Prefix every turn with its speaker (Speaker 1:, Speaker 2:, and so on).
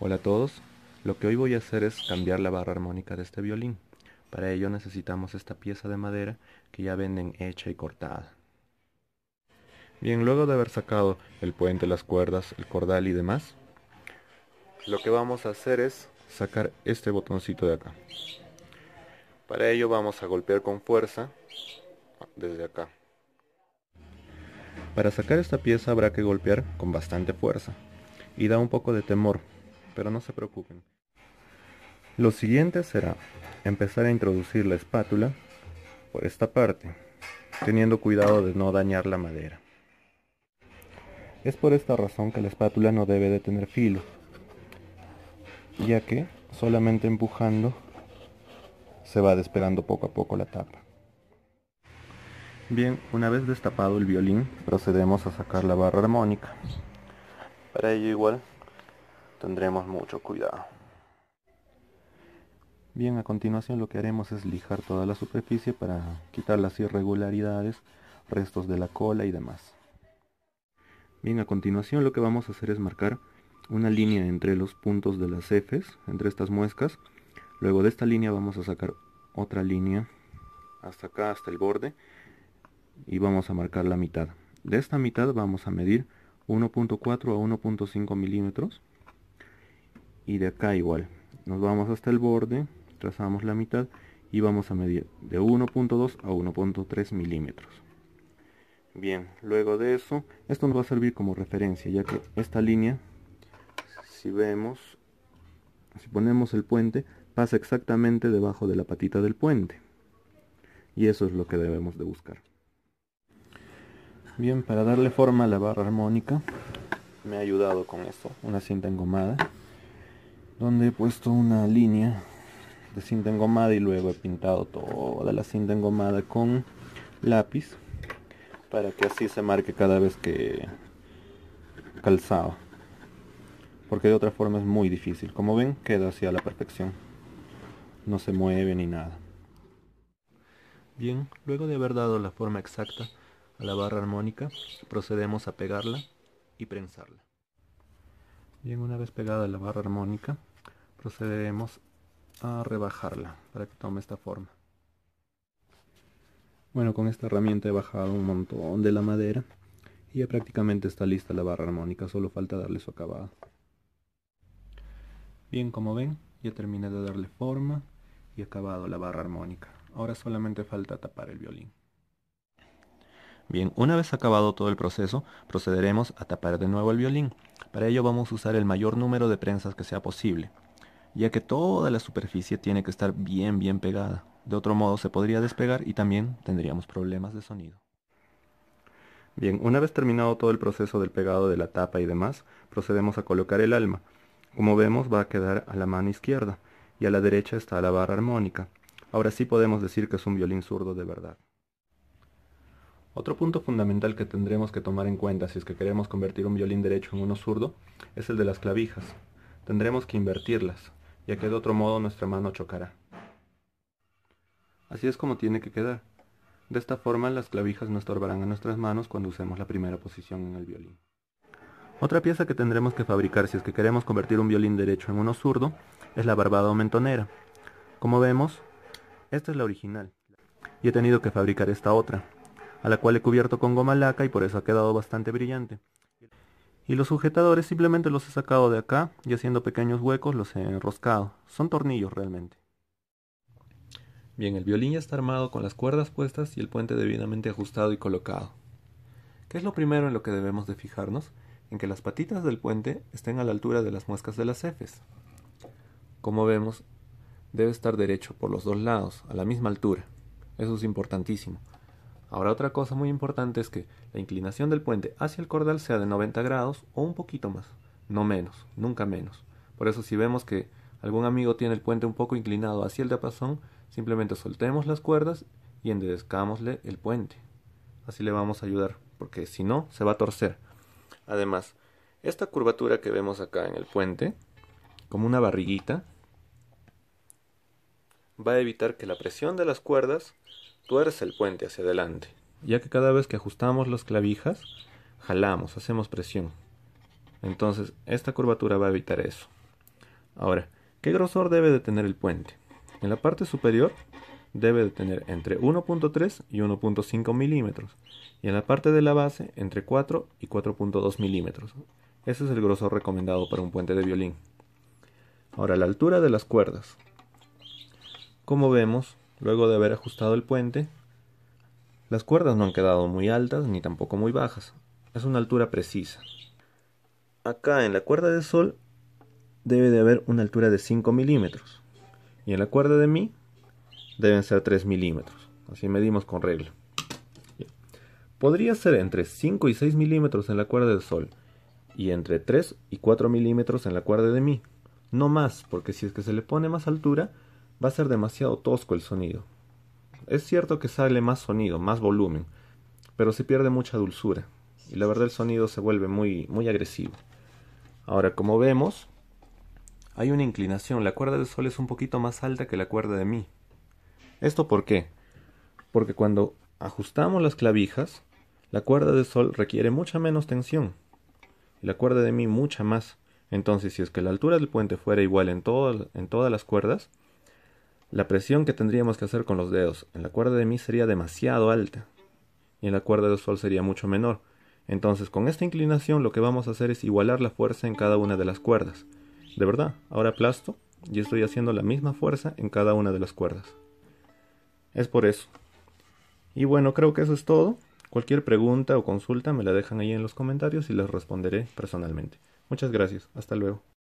Speaker 1: Hola a todos, lo que hoy voy a hacer es cambiar la barra armónica de este violín. Para ello necesitamos esta pieza de madera que ya venden hecha y cortada. Bien, luego de haber sacado el puente, las cuerdas, el cordal y demás, lo que vamos a hacer es sacar este botoncito de acá. Para ello vamos a golpear con fuerza desde acá. Para sacar esta pieza habrá que golpear con bastante fuerza y da un poco de temor pero no se preocupen. Lo siguiente será empezar a introducir la espátula por esta parte, teniendo cuidado de no dañar la madera. Es por esta razón que la espátula no debe de tener filo, ya que solamente empujando se va despegando poco a poco la tapa. Bien, una vez destapado el violín, procedemos a sacar la barra armónica. Para ello igual tendremos mucho cuidado. Bien, a continuación lo que haremos es lijar toda la superficie para quitar las irregularidades, restos de la cola y demás. Bien, a continuación lo que vamos a hacer es marcar una línea entre los puntos de las Fs, entre estas muescas. Luego de esta línea vamos a sacar otra línea hasta acá, hasta el borde. Y vamos a marcar la mitad. De esta mitad vamos a medir 1.4 a 1.5 milímetros y de acá igual nos vamos hasta el borde trazamos la mitad y vamos a medir de 1.2 a 1.3 milímetros bien luego de eso esto nos va a servir como referencia ya que esta línea si vemos si ponemos el puente pasa exactamente debajo de la patita del puente y eso es lo que debemos de buscar bien para darle forma a la barra armónica me ha ayudado con esto una cinta engomada donde he puesto una línea de cinta engomada y luego he pintado toda la cinta engomada con lápiz para que así se marque cada vez que calzaba porque de otra forma es muy difícil como ven queda así a la perfección no se mueve ni nada bien luego de haber dado la forma exacta a la barra armónica procedemos a pegarla y prensarla bien una vez pegada la barra armónica procederemos a rebajarla para que tome esta forma bueno con esta herramienta he bajado un montón de la madera y ya prácticamente está lista la barra armónica solo falta darle su acabado bien como ven ya terminé de darle forma y acabado la barra armónica ahora solamente falta tapar el violín Bien, una vez acabado todo el proceso, procederemos a tapar de nuevo el violín. Para ello vamos a usar el mayor número de prensas que sea posible ya que toda la superficie tiene que estar bien bien pegada. De otro modo se podría despegar y también tendríamos problemas de sonido. Bien, una vez terminado todo el proceso del pegado de la tapa y demás, procedemos a colocar el alma. Como vemos va a quedar a la mano izquierda y a la derecha está la barra armónica. Ahora sí podemos decir que es un violín zurdo de verdad. Otro punto fundamental que tendremos que tomar en cuenta si es que queremos convertir un violín derecho en uno zurdo es el de las clavijas. Tendremos que invertirlas, ya que de otro modo nuestra mano chocará. Así es como tiene que quedar. De esta forma las clavijas no estorbarán a nuestras manos cuando usemos la primera posición en el violín. Otra pieza que tendremos que fabricar si es que queremos convertir un violín derecho en uno zurdo es la barbada o mentonera. Como vemos, esta es la original y he tenido que fabricar esta otra, a la cual he cubierto con goma laca y por eso ha quedado bastante brillante. Y los sujetadores simplemente los he sacado de acá y haciendo pequeños huecos los he enroscado. Son tornillos realmente. Bien, el violín ya está armado con las cuerdas puestas y el puente debidamente ajustado y colocado. ¿Qué es lo primero en lo que debemos de fijarnos? En que las patitas del puente estén a la altura de las muescas de las cefes. Como vemos, debe estar derecho por los dos lados, a la misma altura. Eso es importantísimo, Ahora otra cosa muy importante es que la inclinación del puente hacia el cordal sea de 90 grados o un poquito más, no menos, nunca menos. Por eso si vemos que algún amigo tiene el puente un poco inclinado hacia el diapasón, simplemente soltemos las cuerdas y endezcámosle el puente. Así le vamos a ayudar, porque si no, se va a torcer. Además, esta curvatura que vemos acá en el puente, como una barriguita, va a evitar que la presión de las cuerdas tuerce el puente hacia adelante, ya que cada vez que ajustamos las clavijas, jalamos, hacemos presión. Entonces, esta curvatura va a evitar eso. Ahora, ¿qué grosor debe de tener el puente? En la parte superior debe de tener entre 1.3 y 1.5 milímetros y en la parte de la base entre 4 y 4.2 milímetros. Ese es el grosor recomendado para un puente de violín. Ahora la altura de las cuerdas. Como vemos, luego de haber ajustado el puente, las cuerdas no han quedado muy altas ni tampoco muy bajas. Es una altura precisa. Acá en la cuerda de sol debe de haber una altura de 5 milímetros. Y en la cuerda de mi deben ser 3 milímetros. Así medimos con regla. Podría ser entre 5 y 6 milímetros en la cuerda de sol y entre 3 y 4 milímetros en la cuerda de mi. No más, porque si es que se le pone más altura, va a ser demasiado tosco el sonido. Es cierto que sale más sonido, más volumen, pero se pierde mucha dulzura y la verdad el sonido se vuelve muy, muy agresivo. Ahora, como vemos, hay una inclinación, la cuerda de sol es un poquito más alta que la cuerda de mi. ¿Esto por qué? Porque cuando ajustamos las clavijas, la cuerda de sol requiere mucha menos tensión y la cuerda de mi mucha más. Entonces, si es que la altura del puente fuera igual en, en todas las cuerdas, la presión que tendríamos que hacer con los dedos en la cuerda de mi sería demasiado alta y en la cuerda de sol sería mucho menor. Entonces con esta inclinación lo que vamos a hacer es igualar la fuerza en cada una de las cuerdas. De verdad, ahora aplasto y estoy haciendo la misma fuerza en cada una de las cuerdas. Es por eso. Y bueno, creo que eso es todo. Cualquier pregunta o consulta me la dejan ahí en los comentarios y les responderé personalmente. Muchas gracias. Hasta luego.